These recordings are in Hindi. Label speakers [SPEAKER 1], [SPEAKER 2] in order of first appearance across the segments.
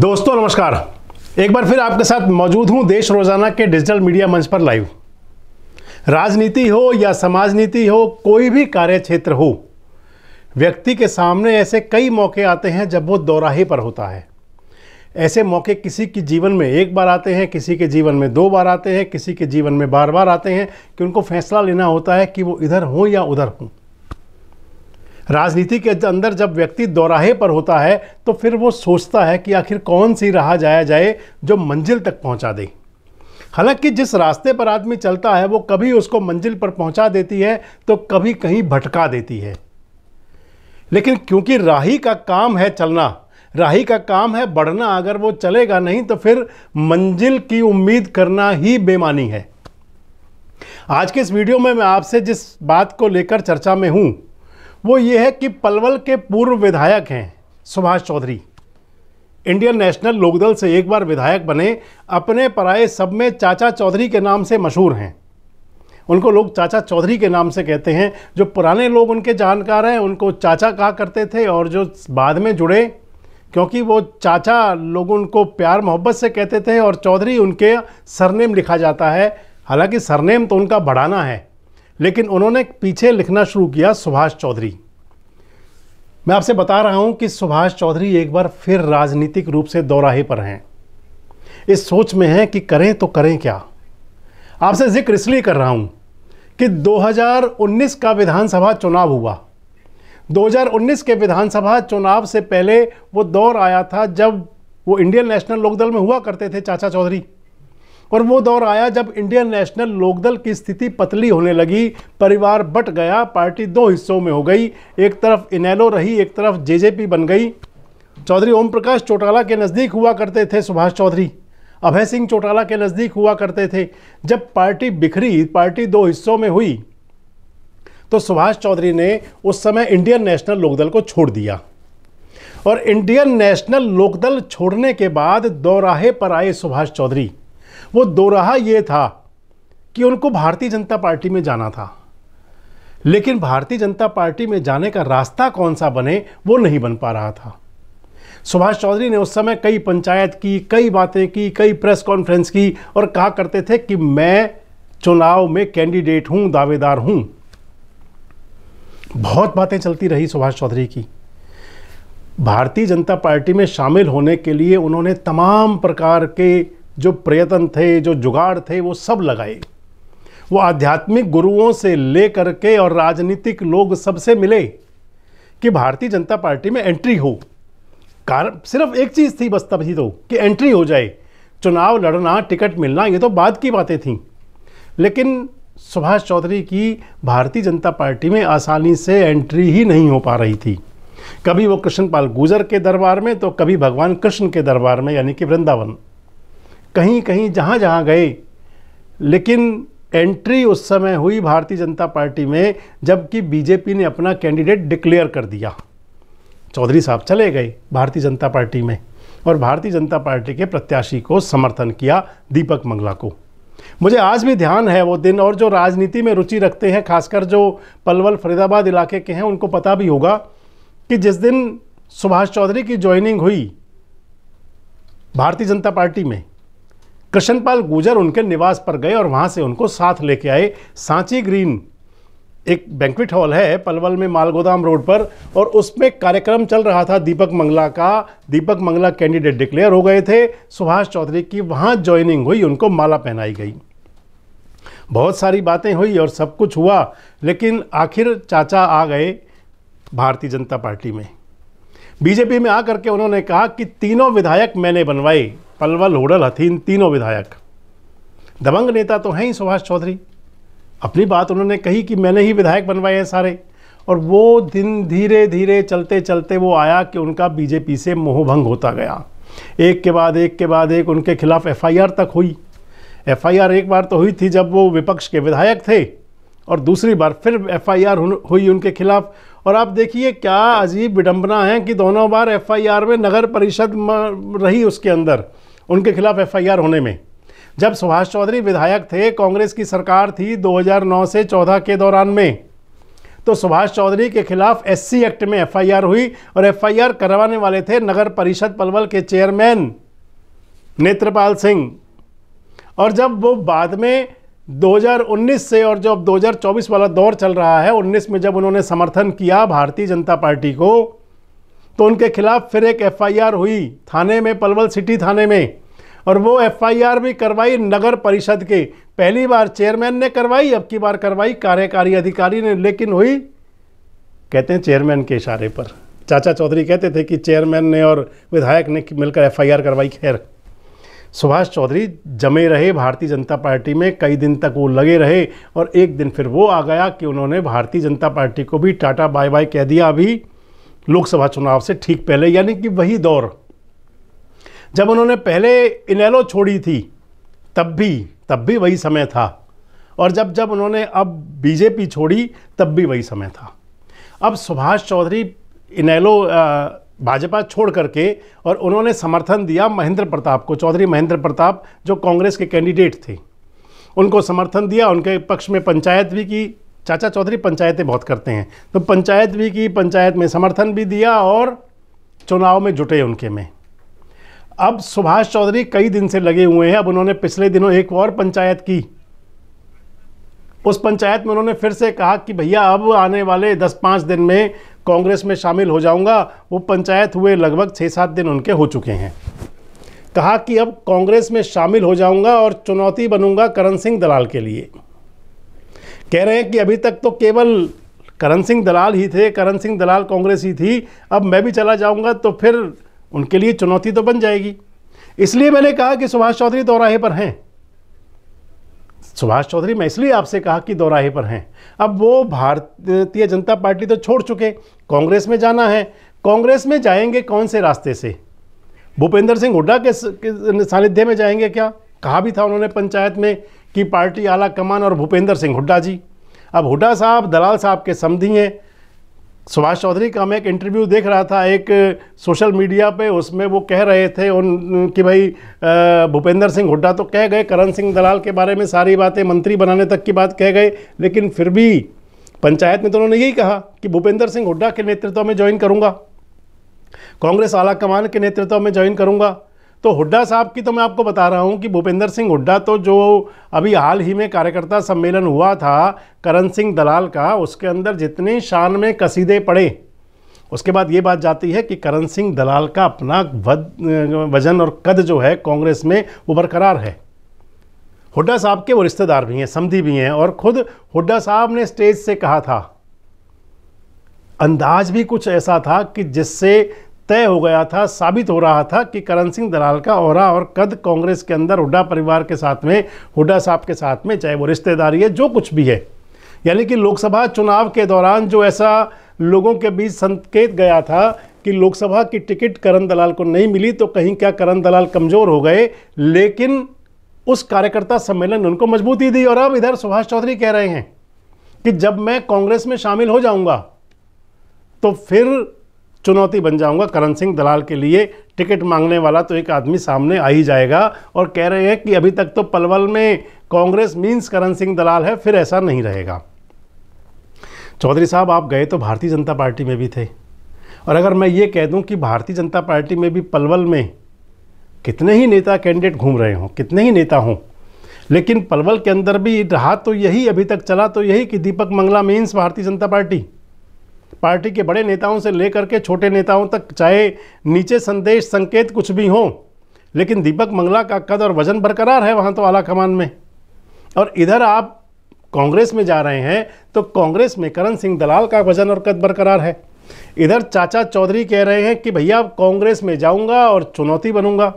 [SPEAKER 1] दोस्तों नमस्कार एक बार फिर आपके साथ मौजूद हूं देश रोजाना के डिजिटल मीडिया मंच पर लाइव राजनीति हो या समाज नीति हो कोई भी कार्य क्षेत्र हो व्यक्ति के सामने ऐसे कई मौके आते हैं जब वो दौराहे पर होता है ऐसे मौके किसी के जीवन में एक बार आते हैं किसी के जीवन में दो बार आते हैं किसी के जीवन में बार बार आते हैं कि उनको फैसला लेना होता है कि वो इधर हों या उधर हों राजनीति के अंदर जब व्यक्ति दौराहे पर होता है तो फिर वो सोचता है कि आखिर कौन सी राह जाया जाए जो मंजिल तक पहुंचा दे हालांकि जिस रास्ते पर आदमी चलता है वो कभी उसको मंजिल पर पहुंचा देती है तो कभी कहीं भटका देती है लेकिन क्योंकि राही का काम है चलना राही का काम है बढ़ना अगर वो चलेगा नहीं तो फिर मंजिल की उम्मीद करना ही बेमानी है आज के इस वीडियो में मैं आपसे जिस बात को लेकर चर्चा में हूँ वो ये है कि पलवल के पूर्व विधायक हैं सुभाष चौधरी इंडियन नेशनल लोकदल से एक बार विधायक बने अपने पराए सब में चाचा चौधरी के नाम से मशहूर हैं उनको लोग चाचा चौधरी के नाम से कहते हैं जो पुराने लोग उनके जानकार हैं उनको चाचा कहा करते थे और जो बाद में जुड़े क्योंकि वो चाचा लोग उनको प्यार मोहब्बत से कहते थे और चौधरी उनके सरनेम लिखा जाता है हालांकि सरनेम तो उनका बढ़ाना है लेकिन उन्होंने पीछे लिखना शुरू किया सुभाष चौधरी मैं आपसे बता रहा हूं कि सुभाष चौधरी एक बार फिर राजनीतिक रूप से दौराहे पर हैं इस सोच में हैं कि करें तो करें क्या आपसे जिक्र इसलिए कर रहा हूं कि 2019 का विधानसभा चुनाव हुआ 2019 के विधानसभा चुनाव से पहले वो दौर आया था जब वो इंडियन नेशनल लोकदल में हुआ करते थे चाचा चौधरी और वो दौर आया जब इंडियन नेशनल लोकदल की स्थिति पतली होने लगी परिवार बट गया पार्टी दो हिस्सों में हो गई एक तरफ इनेलो रही एक तरफ जेजेपी बन गई चौधरी ओम प्रकाश चौटाला के नज़दीक हुआ करते थे सुभाष चौधरी अभय सिंह चौटाला के नज़दीक हुआ करते थे जब पार्टी बिखरी पार्टी दो हिस्सों में हुई तो सुभाष चौधरी ने उस समय इंडियन नेशनल लोकदल को छोड़ दिया और इंडियन नेशनल लोकदल छोड़ने के बाद दौराहे पर आए सुभाष चौधरी वो दोराहा ये था कि उनको भारतीय जनता पार्टी में जाना था लेकिन भारतीय जनता पार्टी में जाने का रास्ता कौन सा बने वो नहीं बन पा रहा था सुभाष चौधरी ने उस समय कई पंचायत की कई बातें की कई प्रेस कॉन्फ्रेंस की और कहा करते थे कि मैं चुनाव में कैंडिडेट हूं दावेदार हूं बहुत बातें चलती रही सुभाष चौधरी की भारतीय जनता पार्टी में शामिल होने के लिए उन्होंने तमाम प्रकार के जो प्रयत्न थे जो जुगाड़ थे वो सब लगाए वो आध्यात्मिक गुरुओं से ले करके और राजनीतिक लोग सबसे मिले कि भारतीय जनता पार्टी में एंट्री हो कारण सिर्फ एक चीज़ थी बस तभी तो कि एंट्री हो जाए चुनाव लड़ना टिकट मिलना ये तो बाद की बातें थीं लेकिन सुभाष चौधरी की भारतीय जनता पार्टी में आसानी से एंट्री ही नहीं हो पा रही थी कभी वो कृष्णपाल गुजर के दरबार में तो कभी भगवान कृष्ण के दरबार में यानी कि वृंदावन कहीं कहीं जहाँ जहाँ गए लेकिन एंट्री उस समय हुई भारतीय जनता पार्टी में जबकि बीजेपी ने अपना कैंडिडेट डिक्लेयर कर दिया चौधरी साहब चले गए भारतीय जनता पार्टी में और भारतीय जनता पार्टी के प्रत्याशी को समर्थन किया दीपक मंगला को मुझे आज भी ध्यान है वो दिन और जो राजनीति में रुचि रखते हैं खासकर जो पलवल फरीदाबाद इलाके के हैं उनको पता भी होगा कि जिस दिन सुभाष चौधरी की ज्वाइनिंग हुई भारतीय जनता पार्टी में कृष्णपाल गुजर उनके निवास पर गए और वहाँ से उनको साथ लेके आए सांची ग्रीन एक बैंकवेट हॉल है पलवल में मालगोदाम रोड पर और उसमें कार्यक्रम चल रहा था दीपक मंगला का दीपक मंगला कैंडिडेट डिक्लेयर हो गए थे सुभाष चौधरी की वहाँ ज्वाइनिंग हुई उनको माला पहनाई गई बहुत सारी बातें हुई और सब कुछ हुआ लेकिन आखिर चाचा आ गए भारतीय जनता पार्टी में बीजेपी में आकर के उन्होंने कहा कि तीनों विधायक मैंने बनवाए पलवल होडल हथीन तीनों विधायक दबंग नेता तो हैं ही सुभाष चौधरी अपनी बात उन्होंने कही कि मैंने ही विधायक बनवाए हैं सारे और वो दिन धीरे धीरे चलते चलते वो आया कि उनका बीजेपी से मोहभंग होता गया एक के बाद एक के बाद एक उनके खिलाफ एफआईआर तक हुई एफआईआर एक बार तो हुई थी जब वो विपक्ष के विधायक थे और दूसरी बार फिर एफआईआर हुई उनके खिलाफ और आप देखिए क्या अजीब विडम्बना है कि दोनों बार एफआईआर में नगर परिषद रही उसके अंदर उनके खिलाफ एफआईआर होने में जब सुभाष चौधरी विधायक थे कांग्रेस की सरकार थी 2009 से 14 के दौरान में तो सुभाष चौधरी के खिलाफ एससी एक्ट में एफआईआर हुई और एफआईआर करवाने वाले थे नगर परिषद पलवल के चेयरमैन नेत्रपाल सिंह और जब वो बाद में 2019 से और जब 2024 वाला दौर चल रहा है 19 में जब उन्होंने समर्थन किया भारतीय जनता पार्टी को तो उनके खिलाफ फिर एक एफआईआर हुई थाने में पलवल सिटी थाने में और वो एफआईआर भी करवाई नगर परिषद के पहली बार चेयरमैन ने करवाई अब की बार करवाई कार्यकारी अधिकारी ने लेकिन हुई कहते हैं चेयरमैन के इशारे पर चाचा चौधरी कहते थे कि चेयरमैन ने और विधायक ने मिलकर एफआईआर करवाई खैर सुभाष चौधरी जमे रहे भारतीय जनता पार्टी में कई दिन तक वो लगे रहे और एक दिन फिर वो आ गया कि उन्होंने भारतीय जनता पार्टी को भी टाटा बाय बाय कह दिया अभी लोकसभा चुनाव से ठीक पहले यानी कि वही दौर जब उन्होंने पहले इनेलो छोड़ी थी तब भी तब भी वही समय था और जब जब उन्होंने अब बीजेपी छोड़ी तब भी वही समय था अब सुभाष चौधरी इनेलो आ, भाजपा छोड़ करके और उन्होंने समर्थन दिया महेंद्र प्रताप को चौधरी महेंद्र प्रताप जो कांग्रेस के कैंडिडेट थे उनको समर्थन दिया उनके पक्ष में पंचायत भी की चाचा चौधरी पंचायतें बहुत करते हैं तो पंचायत भी की पंचायत में समर्थन भी दिया और चुनाव में जुटे उनके में अब सुभाष चौधरी कई दिन से लगे हुए हैं अब उन्होंने पिछले दिनों एक और पंचायत की उस पंचायत में उन्होंने फिर से कहा कि भैया अब आने वाले दस पाँच दिन में कांग्रेस में शामिल हो जाऊंगा वो पंचायत हुए लगभग छः सात दिन उनके हो चुके हैं कहा कि अब कांग्रेस में शामिल हो जाऊंगा और चुनौती बनूंगा करण सिंह दलाल के लिए कह रहे हैं कि अभी तक तो केवल करण सिंह दलाल ही थे करण सिंह दलाल कांग्रेस ही थी अब मैं भी चला जाऊंगा तो फिर उनके लिए चुनौती तो बन जाएगी इसलिए मैंने कहा कि सुभाष चौधरी दौराहे पर हैं सुभाष चौधरी मैं इसलिए आपसे कहा कि दौराहे पर हैं अब वो भारतीय जनता पार्टी तो छोड़ चुके कांग्रेस में जाना है कांग्रेस में जाएंगे कौन से रास्ते से भूपेंद्र सिंह हुड्डा के सानिध्य में जाएंगे क्या कहा भी था उन्होंने पंचायत में कि पार्टी आला कमान और भूपेंद्र सिंह हुड्डा जी अब हुड्डा साहब दलाल साहब के समधी हैं सुभाष चौधरी का मैं एक इंटरव्यू देख रहा था एक सोशल मीडिया पे उसमें वो कह रहे थे उन कि भाई भूपेंद्र सिंह हुड्डा तो कह गए करण सिंह दलाल के बारे में सारी बातें मंत्री बनाने तक की बात कह गए लेकिन फिर भी पंचायत में तो उन्होंने यही कहा कि भूपेंद्र सिंह हुड्डा के नेतृत्व में ज्वाइन करूँगा कांग्रेस आला कमान के नेतृत्व में ज्वाइन करूँगा तो हुड्डा साहब की तो मैं आपको बता रहा हूँ कि भूपेंद्र सिंह हुड्डा तो जो अभी हाल ही में कार्यकर्ता सम्मेलन हुआ था करण सिंह दलाल का उसके अंदर जितने शान में कसीदे पड़े उसके बाद ये बात जाती है कि करण सिंह दलाल का अपना वजन और कद जो है कांग्रेस में वो बरकरार है हुड्डा साहब के वो रिश्तेदार भी हैं समधी भी हैं और खुद हुड्डा साहब ने स्टेज से कहा था अंदाज भी कुछ ऐसा था कि जिससे तय हो गया था साबित हो रहा था कि करण सिंह दलाल का और और कद कांग्रेस के अंदर हुड्डा परिवार के साथ में हुड्डा साहब के साथ में चाहे वो रिश्तेदारी है जो कुछ भी है यानी कि लोकसभा चुनाव के दौरान जो ऐसा लोगों के बीच संकेत गया था कि लोकसभा की टिकट करण दलाल को नहीं मिली तो कहीं क्या करण दलाल कमज़ोर हो गए लेकिन उस कार्यकर्ता सम्मेलन ने उनको मजबूती दी और अब इधर सुभाष चौधरी कह रहे हैं कि जब मैं कांग्रेस में शामिल हो जाऊंगा तो फिर चुनौती बन जाऊंगा करण सिंह दलाल के लिए टिकट मांगने वाला तो एक आदमी सामने आ ही जाएगा और कह रहे हैं कि अभी तक तो पलवल में कांग्रेस मीन्स करण सिंह दलाल है फिर ऐसा नहीं रहेगा चौधरी साहब आप गए तो भारतीय जनता पार्टी में भी थे और अगर मैं ये कह दूं कि भारतीय जनता पार्टी में भी पलवल में कितने ही नेता कैंडिडेट घूम रहे हों कितने ही नेता हों लेकिन पलवल के अंदर भी रहा तो यही अभी तक चला तो यही कि दीपक मंगला मीन्स भारतीय जनता पार्टी पार्टी के बड़े नेताओं से लेकर के छोटे नेताओं तक चाहे नीचे संदेश संकेत कुछ भी हो लेकिन दीपक मंगला का कद और वजन बरकरार है वहां तो आला कमान में और इधर आप कांग्रेस में जा रहे हैं तो कांग्रेस में करण सिंह दलाल का वजन और कद बरकरार है इधर चाचा चौधरी कह रहे हैं कि भैया कांग्रेस में जाऊंगा और चुनौती बनूंगा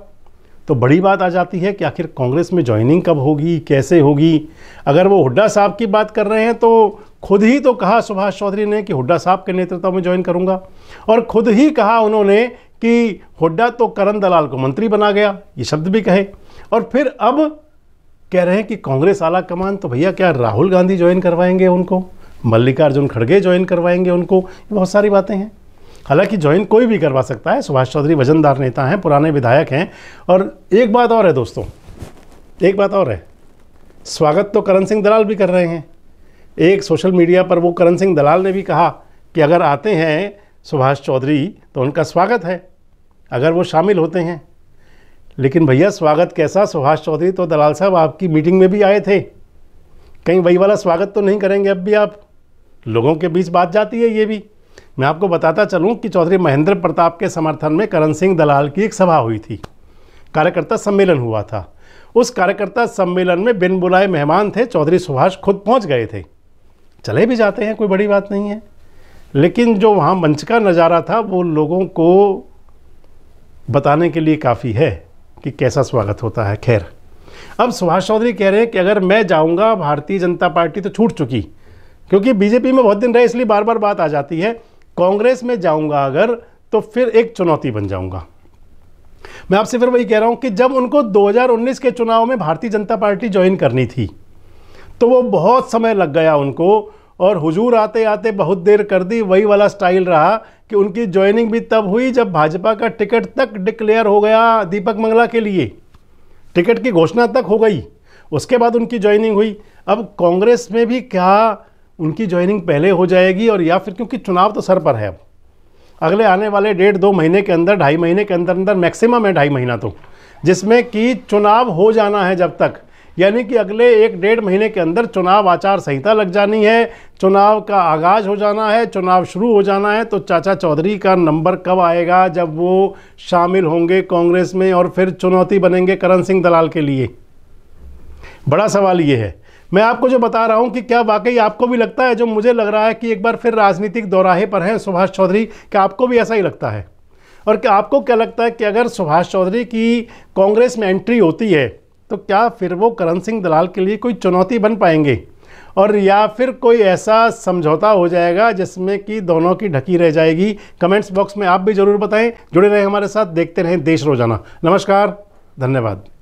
[SPEAKER 1] तो बड़ी बात आ जाती है कि आखिर कांग्रेस में ज्वाइनिंग कब होगी कैसे होगी अगर वो हुड्डा साहब की बात कर रहे हैं तो खुद ही तो कहा सुभाष चौधरी ने कि हुड्डा साहब के नेतृत्व में ज्वाइन करूंगा और खुद ही कहा उन्होंने कि हुड्डा तो करण दलाल को मंत्री बना गया ये शब्द भी कहे और फिर अब कह रहे हैं कि कांग्रेस आला कमान तो भैया क्या राहुल गांधी ज्वाइन करवाएंगे उनको मल्लिकार्जुन खड़गे ज्वाइन करवाएंगे उनको बहुत सारी बातें हैं हालांकि ज्वाइन कोई भी करवा सकता है सुभाष चौधरी वजनदार नेता हैं पुराने विधायक हैं और एक बात और है दोस्तों एक बात और है स्वागत तो करण सिंह दलाल भी कर रहे हैं एक सोशल मीडिया पर वो करण सिंह दलाल ने भी कहा कि अगर आते हैं सुभाष चौधरी तो उनका स्वागत है अगर वो शामिल होते हैं लेकिन भैया स्वागत कैसा सुभाष चौधरी तो दलाल साहब आपकी मीटिंग में भी आए थे कहीं वही वाला स्वागत तो नहीं करेंगे अब भी आप लोगों के बीच बात जाती है ये भी मैं आपको बताता चलूँ कि चौधरी महेंद्र प्रताप के समर्थन में करण सिंह दलाल की एक सभा हुई थी कार्यकर्ता सम्मेलन हुआ था उस कार्यकर्ता सम्मेलन में बिन बुलाए मेहमान थे चौधरी सुभाष खुद पहुंच गए थे चले भी जाते हैं कोई बड़ी बात नहीं है लेकिन जो वहाँ मंच का नज़ारा था वो लोगों को बताने के लिए काफ़ी है कि कैसा स्वागत होता है खैर अब सुभाष चौधरी कह रहे हैं कि अगर मैं जाऊंगा भारतीय जनता पार्टी तो छूट चुकी क्योंकि बीजेपी में बहुत दिन रहे इसलिए बार बार बात आ जाती है कांग्रेस में जाऊंगा अगर तो फिर एक चुनौती बन जाऊंगा मैं आपसे फिर वही कह रहा हूं कि जब उनको 2019 के चुनाव में भारतीय जनता पार्टी ज्वाइन करनी थी तो वो बहुत समय लग गया उनको और हुजूर आते आते बहुत देर कर दी वही वाला स्टाइल रहा कि उनकी ज्वाइनिंग भी तब हुई जब भाजपा का टिकट तक डिक्लेयर हो गया दीपक मंगला के लिए टिकट की घोषणा तक हो गई उसके बाद उनकी ज्वाइनिंग हुई अब कांग्रेस में भी क्या उनकी ज्वाइनिंग पहले हो जाएगी और या फिर क्योंकि चुनाव तो सर पर है अब अगले आने वाले डेढ़ दो महीने के अंदर ढाई महीने के अंदर अंदर मैक्सिमम है ढाई महीना तो जिसमें कि चुनाव हो जाना है जब तक यानी कि अगले एक डेढ़ महीने के अंदर चुनाव आचार संहिता लग जानी है चुनाव का आगाज़ हो जाना है चुनाव शुरू हो जाना है तो चाचा चौधरी का नंबर कब आएगा जब वो शामिल होंगे कांग्रेस में और फिर चुनौती बनेंगे करण सिंह दलाल के लिए बड़ा सवाल ये है मैं आपको जो बता रहा हूँ कि क्या वाकई आपको भी लगता है जो मुझे लग रहा है कि एक बार फिर राजनीतिक दौराहे पर हैं सुभाष चौधरी क्या आपको भी ऐसा ही लगता है और क्या आपको क्या लगता है कि अगर सुभाष चौधरी की कांग्रेस में एंट्री होती है तो क्या फिर वो करण सिंह दलाल के लिए कोई चुनौती बन पाएंगे और या फिर कोई ऐसा समझौता हो जाएगा जिसमें कि दोनों की ढकी रह जाएगी कमेंट्स बॉक्स में आप भी ज़रूर बताएं जुड़े रहें हमारे साथ देखते रहें देश रोजाना नमस्कार धन्यवाद